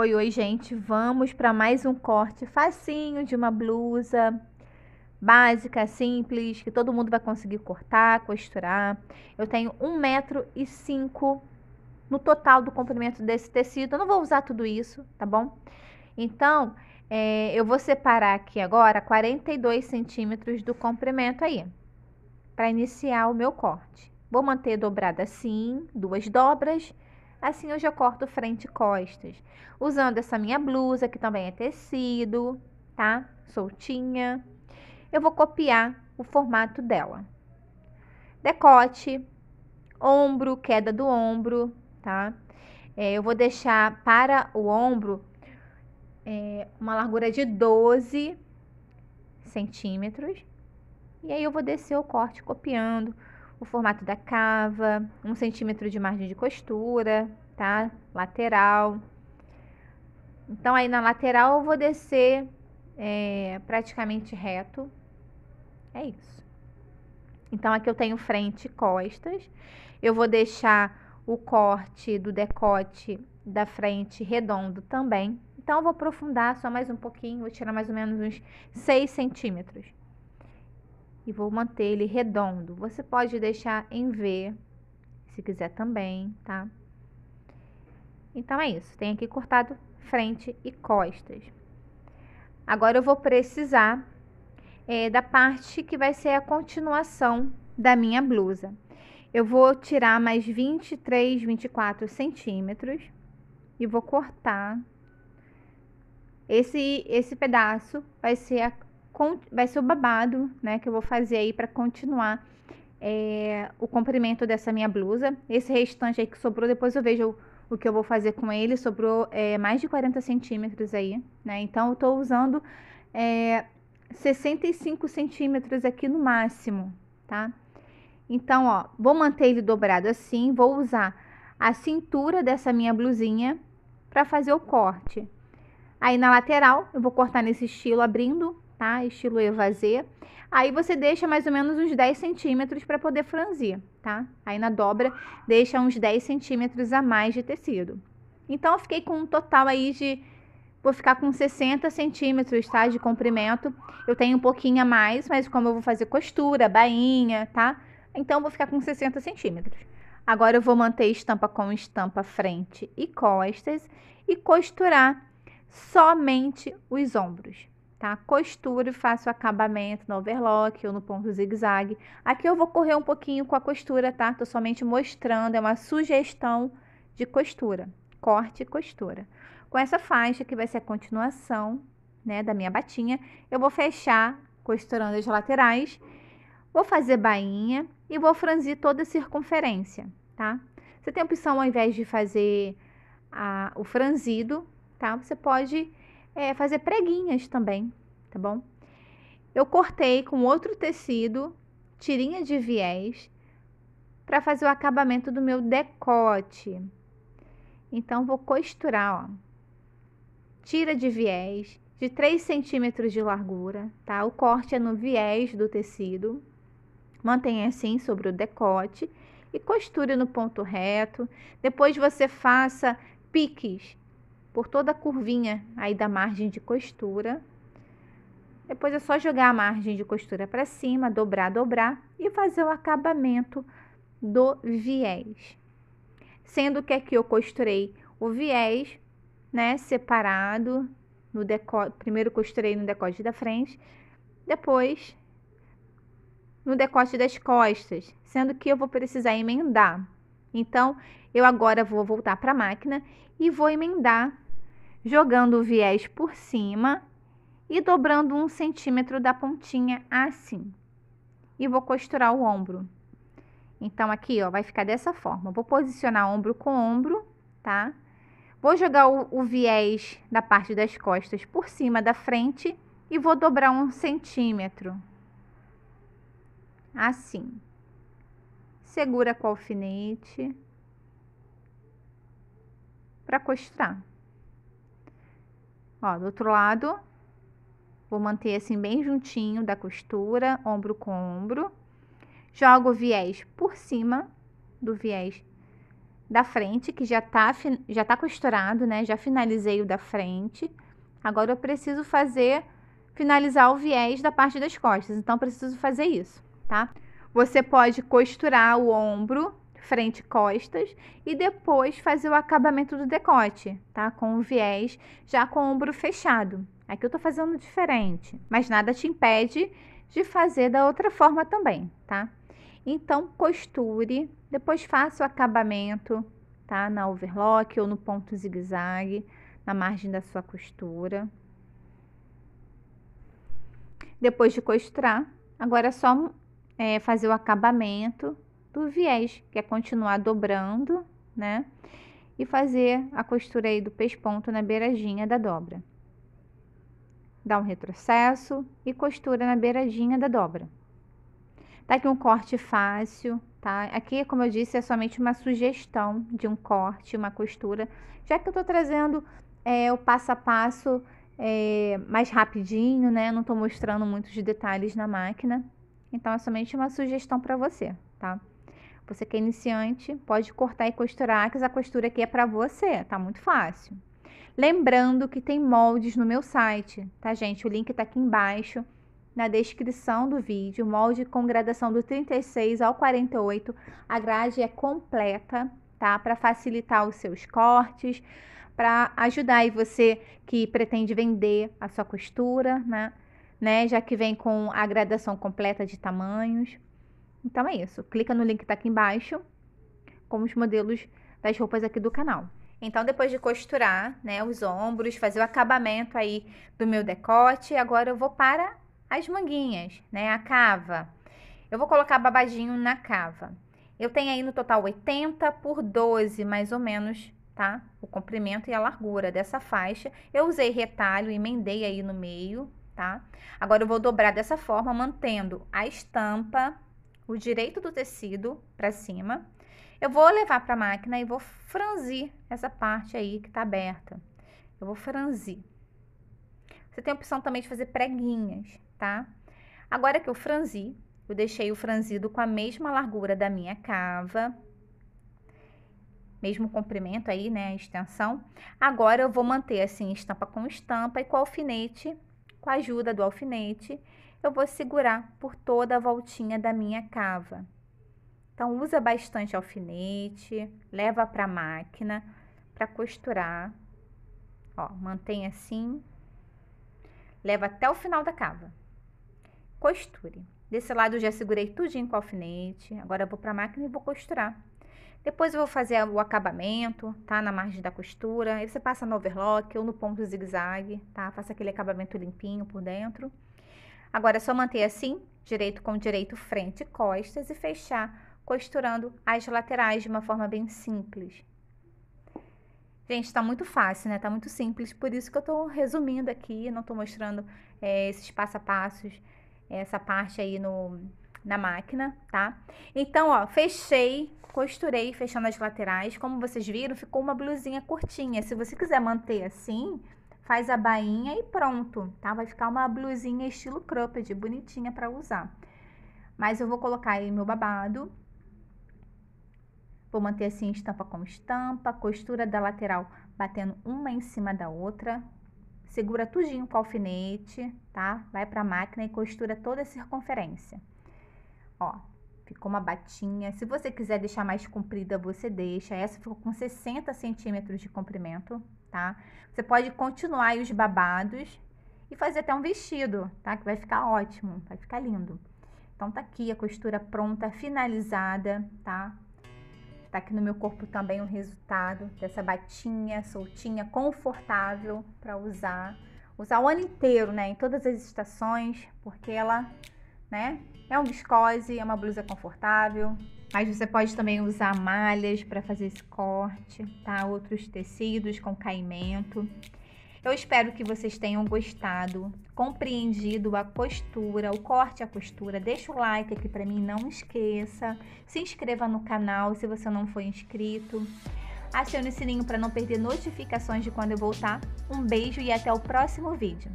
Oi, oi, gente. Vamos para mais um corte facinho de uma blusa básica, simples, que todo mundo vai conseguir cortar, costurar. Eu tenho um metro e cinco no total do comprimento desse tecido. Eu não vou usar tudo isso, tá bom? Então, é, eu vou separar aqui agora 42 centímetros do comprimento aí, para iniciar o meu corte. Vou manter dobrada assim, duas dobras Assim eu já corto frente e costas. Usando essa minha blusa, que também é tecido, tá? Soltinha. Eu vou copiar o formato dela. Decote, ombro, queda do ombro, tá? É, eu vou deixar para o ombro é, uma largura de 12 centímetros. E aí eu vou descer o corte copiando o formato da cava, um centímetro de margem de costura, tá? Lateral. Então, aí na lateral eu vou descer é, praticamente reto. É isso. Então, aqui eu tenho frente e costas. Eu vou deixar o corte do decote da frente redondo também. Então, eu vou aprofundar só mais um pouquinho, vou tirar mais ou menos uns 6 centímetros e vou manter ele redondo. Você pode deixar em V, se quiser também, tá? Então é isso, tem aqui cortado frente e costas. Agora eu vou precisar é, da parte que vai ser a continuação da minha blusa. Eu vou tirar mais 23, 24 centímetros e vou cortar. Esse, esse pedaço vai ser a vai ser o babado, né, que eu vou fazer aí para continuar é, o comprimento dessa minha blusa. Esse restante aí que sobrou, depois eu vejo o, que eu vou fazer com ele. Sobrou é, mais de 40 centímetros aí, né? Então, eu tô usando é, 65 centímetros aqui no máximo, tá? Então, ó, vou manter ele dobrado assim, vou usar a cintura dessa minha blusinha para fazer o corte. Aí, na lateral, eu vou cortar nesse estilo abrindo, tá? Estilo evasê. Aí você deixa mais ou menos uns 10 centímetros para poder franzir, tá? Aí na dobra deixa uns 10 centímetros a mais de tecido. Então eu fiquei com um total aí de vou ficar com 60 centímetros, tá? De comprimento. Eu tenho um pouquinho a mais, mas como eu vou fazer costura, bainha, tá? Então vou ficar com 60 centímetros. Agora eu vou manter estampa com estampa frente e costas e costurar somente os ombros tá? Costuro e faço acabamento no overlock ou no ponto zigue-zague. Aqui eu vou correr um pouquinho com a costura, tá? Tô somente mostrando, é uma sugestão de costura, corte e costura. Com essa faixa, que vai ser a continuação, né, da minha batinha, eu vou fechar costurando as laterais, vou fazer bainha e vou franzir toda a circunferência, tá? Você tem a opção, ao invés de fazer a, o franzido, tá? Você pode é, fazer preguinhas também, tá bom? Eu cortei com outro tecido, tirinha de viés, para fazer o acabamento do meu decote. Então, vou costurar, ó, tira de viés de 3 centímetros de largura, tá? O corte é no viés do tecido. Mantenha assim sobre o decote e costure no ponto reto. Depois você faça piques por toda a curvinha aí da margem de costura. Depois é só jogar a margem de costura para cima, dobrar, dobrar e fazer o acabamento do viés. Sendo que aqui eu costurei o viés, né, separado no decote, primeiro costurei no decote da frente, depois no decote das costas, sendo que eu vou precisar emendar então, eu agora vou voltar para a máquina e vou emendar, jogando o viés por cima e dobrando um centímetro da pontinha assim. E vou costurar o ombro. Então, aqui, ó, vai ficar dessa forma. Vou posicionar ombro com ombro, tá? Vou jogar o, o viés da parte das costas por cima da frente e vou dobrar um centímetro. Assim segura com o alfinete para costurar. Ó, do outro lado, vou manter assim bem juntinho da costura, ombro com ombro. Jogo o viés por cima do viés da frente, que já tá, já tá costurado, né? Já finalizei o da frente. Agora eu preciso fazer, finalizar o viés da parte das costas. Então, preciso fazer isso, tá? Tá? Você pode costurar o ombro, frente e costas e depois fazer o acabamento do decote, tá? Com o viés já com o ombro fechado. Aqui eu tô fazendo diferente, mas nada te impede de fazer da outra forma também, tá? Então costure, depois faça o acabamento, tá? Na overlock ou no ponto zigue-zague, na margem da sua costura. Depois de costurar, agora é só é, fazer o acabamento do viés, que é continuar dobrando, né? E fazer a costura aí do pesponto na beiradinha da dobra. Dá um retrocesso e costura na beiradinha da dobra. Tá aqui um corte fácil, tá? Aqui, como eu disse, é somente uma sugestão de um corte, uma costura, já que eu tô trazendo é, o passo a passo é, mais rapidinho, né? Não tô mostrando muitos detalhes na máquina. Então é somente uma sugestão para você, tá? Você que é iniciante, pode cortar e costurar, que essa costura aqui é para você, tá muito fácil. Lembrando que tem moldes no meu site, tá, gente? O link tá aqui embaixo na descrição do vídeo. Molde com gradação do 36 ao 48. A grade é completa, tá? Para facilitar os seus cortes, para ajudar aí você que pretende vender a sua costura, né? né? Já que vem com a gradação completa de tamanhos. Então é isso. Clica no link que tá aqui embaixo com os modelos das roupas aqui do canal. Então, depois de costurar, né, os ombros, fazer o acabamento aí do meu decote, agora eu vou para as manguinhas, né, a cava. Eu vou colocar babadinho na cava. Eu tenho aí no total 80 por 12, mais ou menos, tá? O comprimento e a largura dessa faixa. Eu usei retalho, emendei aí no meio, tá? Agora eu vou dobrar dessa forma, mantendo a estampa, o direito do tecido para cima. Eu vou levar para a máquina e vou franzir essa parte aí que tá aberta. Eu vou franzir. Você tem a opção também de fazer preguinhas, tá? Agora que eu franzi, eu deixei o franzido com a mesma largura da minha cava, mesmo comprimento aí, né, a extensão. Agora eu vou manter assim, estampa com estampa e com alfinete com a ajuda do alfinete, eu vou segurar por toda a voltinha da minha cava. Então, usa bastante alfinete, leva para a máquina para costurar. Ó, mantém assim, leva até o final da cava. Costure. Desse lado eu já segurei tudinho com alfinete, agora eu vou para a máquina e vou costurar. Depois eu vou fazer o acabamento, tá? Na margem da costura. Aí você passa no overlock ou no ponto zigue-zague, tá? Faça aquele acabamento limpinho por dentro. Agora é só manter assim, direito com direito, frente e costas e fechar costurando as laterais de uma forma bem simples. Gente, tá muito fácil, né? Tá muito simples, por isso que eu tô resumindo aqui, não tô mostrando é, esses passo a passos, essa parte aí no, na máquina, tá? Então, ó, fechei, costurei fechando as laterais. Como vocês viram, ficou uma blusinha curtinha. Se você quiser manter assim, faz a bainha e pronto, tá? Vai ficar uma blusinha estilo cropped, bonitinha para usar. Mas eu vou colocar aí meu babado. Vou manter assim estampa com estampa, costura da lateral batendo uma em cima da outra. Segura tudinho com alfinete, tá? Vai para a máquina e costura toda a circunferência. Ó, ficou uma batinha. Se você quiser deixar mais comprida, você deixa. Essa ficou com 60 centímetros de comprimento, tá? Você pode continuar os babados e fazer até um vestido, tá? Que vai ficar ótimo, vai ficar lindo. Então tá aqui a costura pronta, finalizada, tá? Tá aqui no meu corpo também o resultado dessa batinha soltinha, confortável para usar. Usar o ano inteiro, né? Em todas as estações, porque ela né? É um viscose, é uma blusa confortável, mas você pode também usar malhas para fazer esse corte, tá? Outros tecidos com caimento. Eu espero que vocês tenham gostado, compreendido a costura, o corte à costura. Deixa o like aqui para mim, não esqueça. Se inscreva no canal se você não for inscrito. Acione o sininho para não perder notificações de quando eu voltar. Um beijo e até o próximo vídeo.